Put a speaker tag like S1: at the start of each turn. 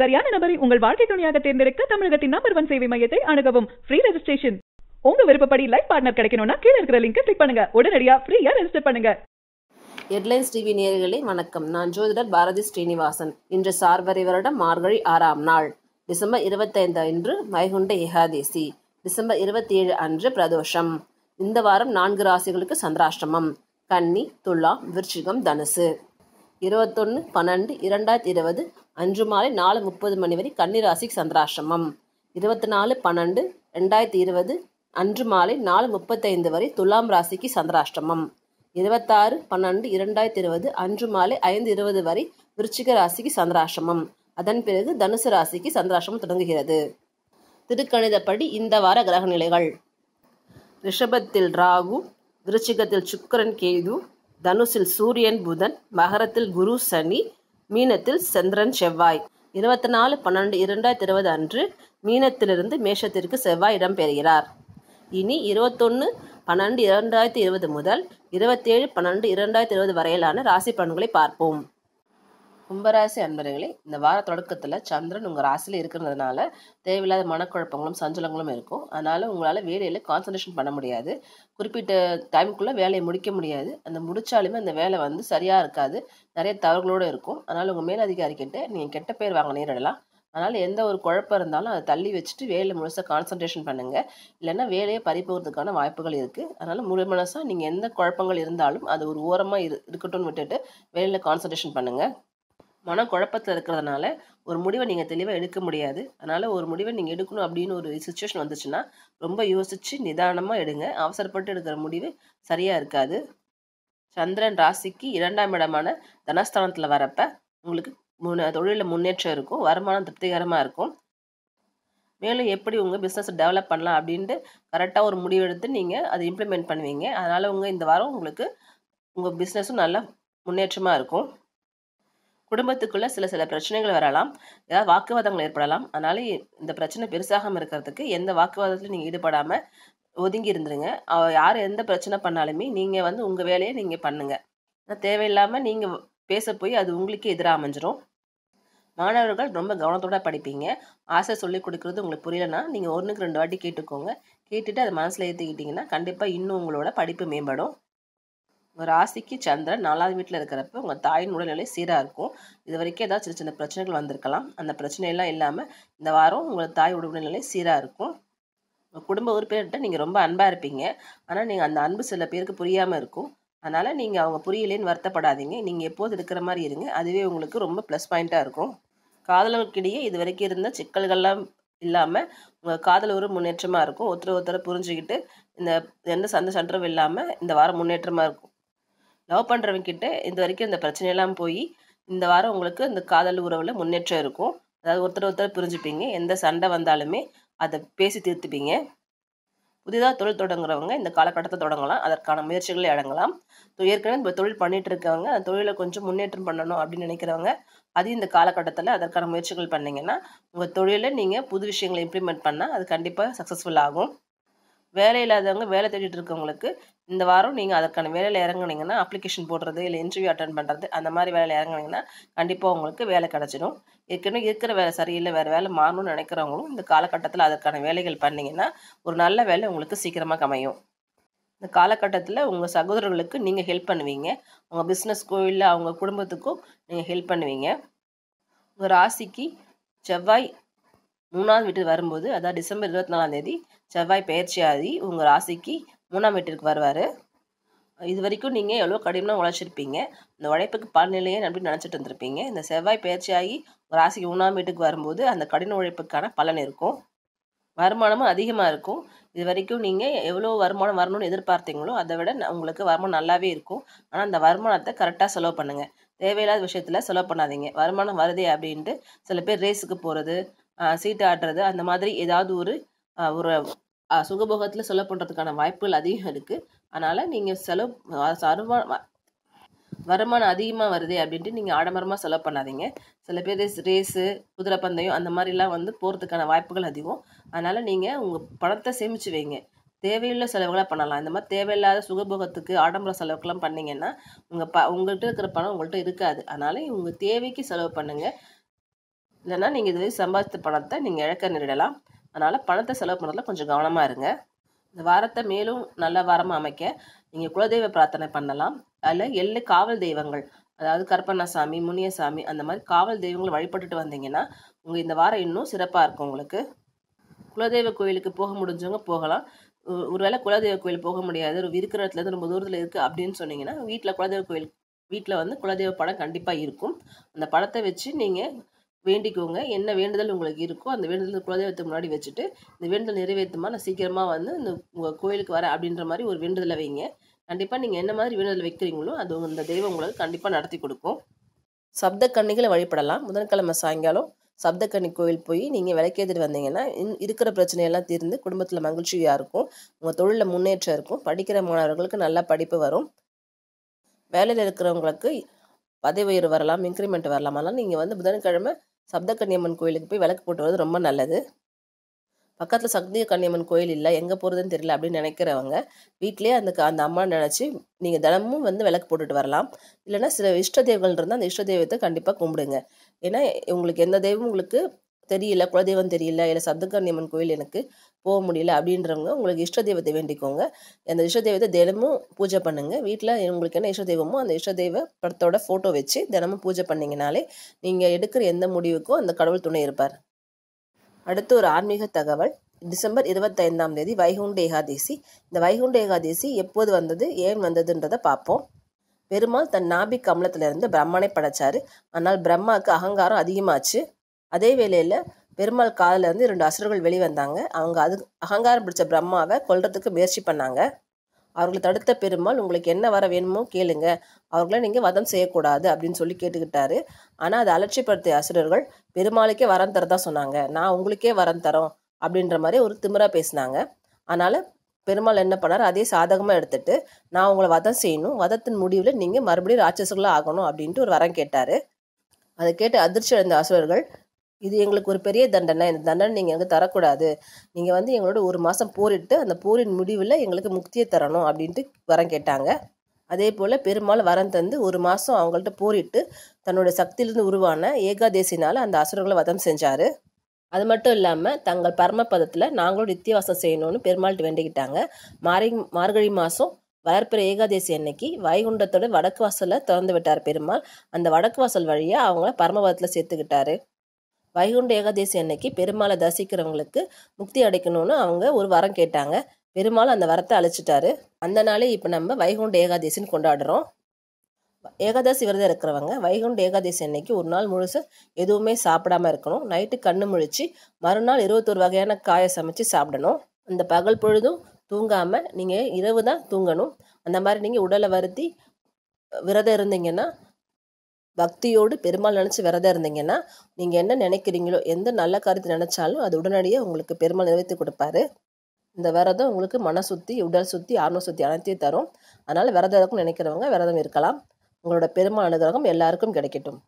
S1: சரியான நபரை உங்கள் வாழ்க்கை துணையாக தேர்ந்தெடுக்க தமிழகத்தின் நம்பர் ஒன் சேவை மையத்தை அணுகவும் ஃப்ரீ ரெஜிஸ்ட்ரேஷன் உங்க விருப்பப்படி லைஃப் பார்ட்னர் கிடைக்கணும்னா கீழே இருக்கிற லிங்க் கிளிக் பண்ணுங்க உடனடியாக ஃப்ரீயா ரெஜிஸ்டர் பண்ணுங்க ஹெட்லைன்ஸ் டிவி நேர்களை வணக்கம் நான் ஜோதிடர் பாரதி ஸ்ரீனிவாசன் இன்று சார்வரி வருடம் மார்கழி ஆறாம் நாள் டிசம்பர் இருபத்தைந்து அன்று மைகுண்ட ஏகாதேசி டிசம்பர் இருபத்தி ஏழு அன்று பிரதோஷம் இந்த வாரம் நான்கு ராசிகளுக்கு சந்திராஷ்டமம் கன்னி துலாம் விருச்சிகம் தனுசு இருபத்தொன்று பன்னெண்டு இரண்டாயிரத்தி இருபது அன்று மாலை நாலு முப்பது மணி வரை கன்னிராசி சந்திராசிரமம் இருபத்தி நாலு பன்னெண்டு ரெண்டாயிரத்தி இருபது அன்று மாலை நாலு முப்பத்தைந்து வரை துலாம் ராசிக்கு சந்திராஷ்டிரமம் இருபத்தாறு பன்னெண்டு இரண்டாயிரத்தி இருபது அன்று மாலை ஐந்து இருபது வரை விருச்சிக ராசிக்கு சந்திராசிரமம் அதன் பிறகு தனுசு ராசிக்கு சந்திராசிரமம் தொடங்குகிறது திருக்கணிதப்படி இந்த வார கிரக நிலைகள் ரிஷபத்தில் ராகு விருச்சிகத்தில் சுக்கரன் கேது தனுசில் சூரியன் புதன் மகரத்தில் குரு சனி மீனத்தில் சந்திரன் செவ்வாய் இருபத்தி நாலு பன்னெண்டு இரண்டாயிரத்தி இருபது அன்று மீனத்திலிருந்து மேஷத்திற்கு செவ்வாய் இடம்பெறுகிறார் இனி இருபத்தொன்று பன்னெண்டு இரண்டாயிரத்தி இருபது முதல் இருபத்தேழு பன்னெண்டு இரண்டாயிரத்தி இருபது வரையிலான ராசி பலன்களை பார்ப்போம் கும்பராசி அன்பர்களே இந்த வார தொடக்கத்தில் சந்திரன் உங்கள் ராசியில் இருக்கிறதுனால தேவையில்லாத மனக்குழப்பங்களும் சஞ்சலங்களும் இருக்கும் அதனால் உங்களால் வேலையில் கான்சன்ட்ரேஷன் பண்ண முடியாது குறிப்பிட்ட டைமுக்குள்ளே வேலையை முடிக்க முடியாது அந்த முடித்தாலுமே அந்த வேலை வந்து சரியாக இருக்காது நிறைய தவறுகளோடு இருக்கும் அதனால் உங்கள் மேலதிகாரிக்கிட்ட நீங்கள் கெட்ட பேர் வாங்க நேரிடலாம் அதனால் எந்த ஒரு குழப்பம் இருந்தாலும் அதை தள்ளி வச்சுட்டு வேலையை முழுசாக கான்சன்ட்ரேஷன் பண்ணுங்கள் இல்லைன்னா வேலையை பறிப்போகிறதுக்கான வாய்ப்புகள் இருக்குது அதனால் முழு மனசாக நீங்கள் எந்த குழப்பங்கள் இருந்தாலும் அது ஒரு ஓரமாக இரு இருக்கட்டும்னு விட்டுட்டு வேலையில் கான்சன்ட்ரேஷன் பண்ணுங்கள் மனக்குழப்பத்தில் இருக்கிறதுனால ஒரு முடிவை நீங்கள் தெளிவாக எடுக்க முடியாது அதனால் ஒரு முடிவை நீங்கள் எடுக்கணும் அப்படின்னு ஒரு சுச்சுவேஷன் வந்துச்சுன்னா ரொம்ப யோசித்து நிதானமாக எடுங்க அவசரப்பட்டு எடுக்கிற முடிவு சரியாக இருக்காது சந்திரன் ராசிக்கு இரண்டாம் இடமான தனஸ்தானத்தில் வரப்ப உங்களுக்கு முன்ன தொழிலில் முன்னேற்றம் இருக்கும் வருமானம் திருப்திகரமாக இருக்கும் மேலும் எப்படி உங்கள் பிஸ்னஸை டெவலப் பண்ணலாம் அப்படின்ட்டு கரெக்டாக ஒரு முடிவெடுத்து நீங்கள் அதை இம்ப்ளிமெண்ட் பண்ணுவீங்க அதனால் உங்கள் இந்த வாரம் உங்களுக்கு உங்கள் பிஸ்னஸும் நல்லா முன்னேற்றமாக இருக்கும் குடும்பத்துக்குள்ளே சில சில பிரச்சனைகள் வரலாம் ஏதாவது வாக்குவாதங்கள் ஏற்படலாம் அதனால் இந்த பிரச்சனை பெருசாகாமல் இருக்கிறதுக்கு எந்த வாக்குவாதத்திலும் நீங்கள் ஈடுபடாமல் ஒதுங்கி இருந்துருங்க யார் எந்த பிரச்சனை பண்ணாலுமே நீங்கள் வந்து உங்கள் வேலையை நீங்கள் பண்ணுங்கள் தேவையில்லாமல் நீங்கள் பேச போய் அது உங்களுக்கே எதிராக அமைஞ்சிரும் மாணவர்கள் ரொம்ப கவனத்தோடு படிப்பீங்க ஆசை சொல்லிக் கொடுக்குறது உங்களுக்கு புரியலன்னா நீங்கள் ஒன்றுக்கு ரெண்டு வாட்டி கேட்டுக்கோங்க கேட்டுட்டு அதை மனசில் ஏற்றுக்கிட்டிங்கன்னா கண்டிப்பாக இன்னும் உங்களோட படிப்பு மேம்படும் ஒரு ராசிக்கு சந்திரன் நாலாவது வீட்டில் இருக்கிறப்ப உங்கள் தாயின் உடல்நிலை சீராக இருக்கும் இது வரைக்கும் ஏதாவது சின்ன சின்ன பிரச்சனைகள் வந்திருக்கலாம் அந்த பிரச்சனையெல்லாம் இல்லாமல் இந்த வாரம் உங்கள் தாய் உடல்நிலை சீராக இருக்கும் உங்கள் குடும்ப உறுப்பினர்கிட்ட நீங்கள் ரொம்ப அன்பாக இருப்பீங்க ஆனால் நீங்கள் அந்த அன்பு சில பேருக்கு புரியாமல் இருக்கும் அதனால் நீங்கள் அவங்க புரியலேன்னு வருத்தப்படாதீங்க நீங்கள் எப்போது இருக்கிற மாதிரி இருங்க அதுவே உங்களுக்கு ரொம்ப ப்ளஸ் பாயிண்ட்டாக இருக்கும் காதலர்களுக்கிடையே இது வரைக்கும் இருந்த சிக்கல்கள்லாம் இல்லாமல் உங்கள் காதல் ஒரு முன்னேற்றமாக இருக்கும் ஒருத்தர் ஒருத்தரை புரிஞ்சுக்கிட்டு இந்த எந்த சந்த சண்டரும் இல்லாமல் இந்த வாரம் முன்னேற்றமாக இருக்கும் லவ் பண்ணுறவங்கிட்ட இது வரைக்கும் இந்த பிரச்சனையெல்லாம் போய் இந்த வாரம் உங்களுக்கு இந்த காதல் உறவில் முன்னேற்றம் இருக்கும் அதாவது ஒருத்தர் ஒருத்தர் பிரிஞ்சுப்பீங்க எந்த சண்டை வந்தாலுமே அதை பேசி தீர்த்துப்பீங்க புதிதாக தொழில் தொடங்குறவங்க இந்த காலகட்டத்தை தொடங்கலாம் அதற்கான முயற்சிகளை அடங்கலாம் ஏற்கனவே இப்போ தொழில் பண்ணிட்டு இருக்கவங்க அந்த தொழிலை கொஞ்சம் முன்னேற்றம் பண்ணணும் அப்படின்னு நினைக்கிறவங்க அது இந்த காலகட்டத்தில் அதற்கான முயற்சிகள் பண்ணிங்கன்னா உங்கள் தொழிலை நீங்கள் புது விஷயங்களை இம்ப்ளிமெண்ட் பண்ணால் அது கண்டிப்பாக சக்ஸஸ்ஃபுல் ஆகும் வேலை இல்லாதவங்க வேலை தேடிட்டு இருக்கவங்களுக்கு இந்த வாரம் நீங்கள் அதற்கான வேலையில் இறங்குனீங்கன்னா அப்ளிகேஷன் போடுறது இல்லை இன்டர்வியூ அட்டன் பண்ணுறது அந்த மாதிரி வேலையில் இறங்குனீங்கன்னா கண்டிப்பாக உங்களுக்கு வேலை கிடச்சிடும் ஏற்கனவே இருக்கிற வேலை சரியில்லை வேறு வேலை மாறணும்னு நினைக்கிறவங்களும் இந்த காலகட்டத்தில் அதற்கான வேலைகள் பண்ணிங்கன்னா ஒரு நல்ல வேலை உங்களுக்கு சீக்கிரமாக கமையும் இந்த காலகட்டத்தில் உங்கள் சகோதரர்களுக்கு நீங்கள் ஹெல்ப் பண்ணுவீங்க உங்கள் பிஸ்னஸ்க்கோ இல்லை அவங்க குடும்பத்துக்கும் நீங்கள் ஹெல்ப் பண்ணுவீங்க உங்கள் ராசிக்கு செவ்வாய் மூணாவது வீட்டு வரும்போது அதாவது டிசம்பர் இருபத்தி நாலாம் தேதி செவ்வாய் பயிற்சியாகி உங்கள் ராசிக்கு மூணாம் வீட்டிற்கு வருவார் இது வரைக்கும் நீங்கள் எவ்வளோ கடினமாக உழைச்சிருப்பீங்க இந்த உழைப்புக்கு பலநிலையே நம்பி நினச்சிட்டு இருந்திருப்பீங்க இந்த செவ்வாய் பயிற்சியாகி ராசிக்கு மூணாம் வீட்டுக்கு வரும்போது அந்த கடின உழைப்புக்கான பலன் இருக்கும் வருமானமும் அதிகமாக இருக்கும் இது வரைக்கும் நீங்கள் எவ்வளோ வருமானம் வரணும்னு எதிர்பார்த்தீங்களோ அதை விட உங்களுக்கு வருமானம் நல்லாவே இருக்கும் ஆனால் அந்த வருமானத்தை கரெக்டாக செலவு பண்ணுங்கள் தேவையில்லாத விஷயத்தில் செலவு பண்ணாதீங்க வருமானம் வருதே அப்படின்ட்டு சில பேர் ரேஸுக்கு போகிறது சீட்டு ஆடுறது அந்த மாதிரி ஏதாவது ஒரு ஒரு சுகபோகத்தில் செலவு பண்ணுறதுக்கான வாய்ப்புகள் அதிகம் இருக்குது அதனால் நீங்கள் செலவு வருமானம் வருமானம் அதிகமாக வருது அப்படின்ட்டு நீங்கள் ஆடம்பரமாக செலவு பண்ணாதீங்க சில பேர் ரேஸு குதிரை பந்தயம் அந்த மாதிரிலாம் வந்து போகிறதுக்கான வாய்ப்புகள் அதிகம் அதனால் நீங்கள் உங்கள் பணத்தை சேமித்து வைங்க தேவையுள்ள செலவுகளாக பண்ணலாம் இந்த மாதிரி தேவையில்லாத சுகபோகத்துக்கு ஆடம்பர செலவுக்கெல்லாம் பண்ணிங்கன்னா உங்கள் ப உங்கள்கிட்ட இருக்கிற பணம் உங்கள்கிட்ட இருக்காது அதனால் உங்கள் தேவைக்கு செலவு பண்ணுங்கள் இல்லைன்னா நீங்கள் இது சம்பாதித்த பணத்தை நீங்கள் இழக்க நேரிடலாம் அதனால் பணத்தை செலவு பண்ணுறதுல கொஞ்சம் கவனமாக இருங்க இந்த வாரத்தை மேலும் நல்ல வாரமாக அமைக்க நீங்கள் குலதெய்வ பிரார்த்தனை பண்ணலாம் அதில் எள்ளு காவல் தெய்வங்கள் அதாவது கருப்பண்ணசாமி முனியசாமி அந்த மாதிரி காவல் தெய்வங்களை வழிபட்டுட்டு வந்தீங்கன்னா உங்கள் இந்த வாரம் இன்னும் சிறப்பாக இருக்கும் உங்களுக்கு குலதெய்வ கோயிலுக்கு போக முடிஞ்சவங்க போகலாம் ஒருவேளை குலதெய்வ கோயில் போக முடியாது ஒரு இருக்கிற இருந்து ரொம்ப தூரத்தில் இருக்குது அப்படின்னு சொன்னீங்கன்னா வீட்டில் குலதெய்வ கோயில் வீட்டில் வந்து குலதெய்வ படம் கண்டிப்பாக இருக்கும் அந்த படத்தை வச்சு நீங்கள் வேண்டிக்கோங்க என்ன வேண்டுதல் உங்களுக்கு இருக்கோ அந்த வேண்டுதல் குலதெய்வத்துக்கு முன்னாடி வச்சுட்டு இந்த வேண்டுதல் நிறைவேற்றுமா நான் சீக்கிரமாக வந்து இந்த உங்கள் கோயிலுக்கு வர அப்படின்ற மாதிரி ஒரு வேண்டுதலை வைங்க கண்டிப்பாக நீங்கள் என்ன மாதிரி வேண்டுதல் வைக்கிறீங்களோ அது அந்த தெய்வம் உங்களுக்கு கண்டிப்பாக நடத்தி கொடுக்கும் சப்த கண்ணிகளை வழிபடலாம் புதன்கிழமை சாயங்காலம் சப்தக்கண்ணி கோயில் போய் நீங்கள் விளக்கேற்றிட்டு வந்தீங்கன்னா இருக்கிற பிரச்சனையெல்லாம் தீர்ந்து குடும்பத்தில் மகிழ்ச்சியாக இருக்கும் உங்கள் தொழிலில் முன்னேற்றம் இருக்கும் படிக்கிற மாணவர்களுக்கு நல்லா படிப்பு வரும் வேலையில் இருக்கிறவங்களுக்கு பதவி உயர்வு வரலாம் இன்க்ரிமெண்ட் வரலாமெல்லாம் நீங்கள் வந்து புதன்கிழமை சப்த கோயிலுக்கு போய் விளக்கு போட்டு வரது ரொம்ப நல்லது பக்கத்தில் சக்தி கன்னியம்மன் கோயில் இல்லை எங்கே போகிறதுன்னு தெரியல அப்படின்னு நினைக்கிறவங்க வீட்லேயே அந்த அந்த அம்மா நினச்சி நீங்கள் தினமும் வந்து விளக்கு போட்டுட்டு வரலாம் இல்லைனா சில இஷ்ட தெய்வங்கள் இருந்தால் அந்த இஷ்ட தெய்வத்தை கண்டிப்பாக கும்பிடுங்க ஏன்னா உங்களுக்கு எந்த தெய்வம் உங்களுக்கு தெரியல குலதெய்வம் தெரியல இல்லை சத்துக்கர்ணியம்மன் கோயில் எனக்கு போக முடியல அப்படின்றவங்க உங்களுக்கு இஷ்ட தெய்வத்தை வேண்டிக்கோங்க அந்த இஷ்ட தெய்வத்தை தினமும் பூஜை பண்ணுங்கள் வீட்டில் உங்களுக்கு என்ன இஷ்ட தெய்வமோ அந்த இஷ்ட தெய்வ படத்தோட ஃபோட்டோ வச்சு தினமும் பூஜை பண்ணிங்கனாலே நீங்கள் எடுக்கிற எந்த முடிவுக்கும் அந்த கடவுள் துணை இருப்பார் அடுத்து ஒரு ஆன்மீக தகவல் டிசம்பர் இருபத்தைந்தாம் தேதி வைகுண்ட ஏகாதேசி இந்த வைகுண்ட ஏகாதேசி எப்போது வந்தது ஏன் வந்ததுன்றதை பார்ப்போம் பெருமாள் தன் நாபிக் கமலத்திலிருந்து பிரம்மனை படைச்சாரு ஆனால் பிரம்மாவுக்கு அகங்காரம் அதிகமாச்சு அதே வேளையில் பெருமாள் காதில் இருந்து இரண்டு அசுரர்கள் வெளிவந்தாங்க அவங்க அது அகங்காரம் பிடிச்ச பிரம்மாவை கொல்றதுக்கு முயற்சி பண்ணாங்க அவர்களை தடுத்த பெருமாள் உங்களுக்கு என்ன வர வேணுமோ கேளுங்க அவர்களை நீங்கள் வதம் செய்யக்கூடாது அப்படின்னு சொல்லி கேட்டுக்கிட்டாரு ஆனால் அதை அலட்சிப்படுத்திய அசுரர்கள் பெருமாளுக்கே வரம் தரதான் சொன்னாங்க நான் உங்களுக்கே வரம் தரோம் அப்படின்ற மாதிரி ஒரு திமிரா பேசினாங்க அதனால் பெருமாள் என்ன பண்ணார் அதே சாதகமாக எடுத்துகிட்டு நான் உங்களை வதம் செய்யணும் வதத்தின் முடிவில் நீங்கள் மறுபடியும் ராட்சஸர்களாக ஆகணும் அப்படின்ட்டு ஒரு வரம் கேட்டார் அதை கேட்டு அதிர்ச்சி அடைந்த அசுரர்கள் இது எங்களுக்கு ஒரு பெரிய தண்டனை இந்த தண்டனை நீங்கள் எங்கே தரக்கூடாது நீங்கள் வந்து எங்களோட ஒரு மாதம் போரிட்டு அந்த போரின் முடிவில் எங்களுக்கு முக்தியை தரணும் அப்படின்ட்டு வரம் கேட்டாங்க அதே போல் பெருமாள் வரம் தந்து ஒரு மாதம் அவங்கள்ட்ட போரிட்டு தன்னோட சக்தியிலிருந்து உருவான ஏகாதேசினால் அந்த அசுரங்களை வதம் செஞ்சார் அது மட்டும் இல்லாமல் தங்கள் பரமபதத்தில் நாங்களும் நித்தியவாசம் செய்யணும்னு பெருமாள்கிட்ட வேண்டிக்கிட்டாங்க மாரி மார்கழி மாதம் வளர்ப்பிற ஏகாதேசி அன்னைக்கு வைகுண்டத்தோட வடக்கு வாசலை திறந்து விட்டார் பெருமாள் அந்த வடக்கு வாசல் வழியாக அவங்கள பரமபதத்தில் சேர்த்துக்கிட்டாரு வைகுண்ட ஏகாதசி அன்னைக்கு பெருமாளை தரிசிக்கிறவங்களுக்கு முக்தி அடைக்கணும்னு அவங்க ஒரு வரம் கேட்டாங்க பெருமாள் அந்த வரத்தை அழிச்சிட்டாரு அந்த நாளே இப்போ நம்ம வைகுண்ட ஏகாதசின்னு கொண்டாடுறோம் ஏகாதசி விரதம் இருக்கிறவங்க வைகுண்ட ஏகாதசி அன்னைக்கு ஒரு நாள் முழுசு எதுவுமே சாப்பிடாம இருக்கணும் நைட்டு கண்ணு முழிச்சு மறுநாள் இருபத்தொரு வகையான காயை சமைச்சு சாப்பிடணும் அந்த பகல் பொழுதும் தூங்காமல் நீங்கள் இரவு தான் தூங்கணும் அந்த மாதிரி நீங்கள் உடலை வருத்தி விரதம் இருந்தீங்கன்னா பக்தியோடு பெருமாள் நினச்சி விரதம் இருந்தீங்கன்னா நீங்கள் என்ன நினைக்கிறீங்களோ எந்த நல்ல காரியத்தை நினச்சாலும் அது உடனடியாக உங்களுக்கு பெருமாள் நிறைவேற்றி கொடுப்பாரு இந்த விரதம் உங்களுக்கு மன சுத்தி உடல் சுத்தி ஆன்ம சுத்தி அனைத்தையும் தரும் அதனால் விரதம் நினைக்கிறவங்க விரதம் இருக்கலாம் உங்களோட பெருமாள் அனுகிரகம் எல்லாருக்கும் கிடைக்கட்டும்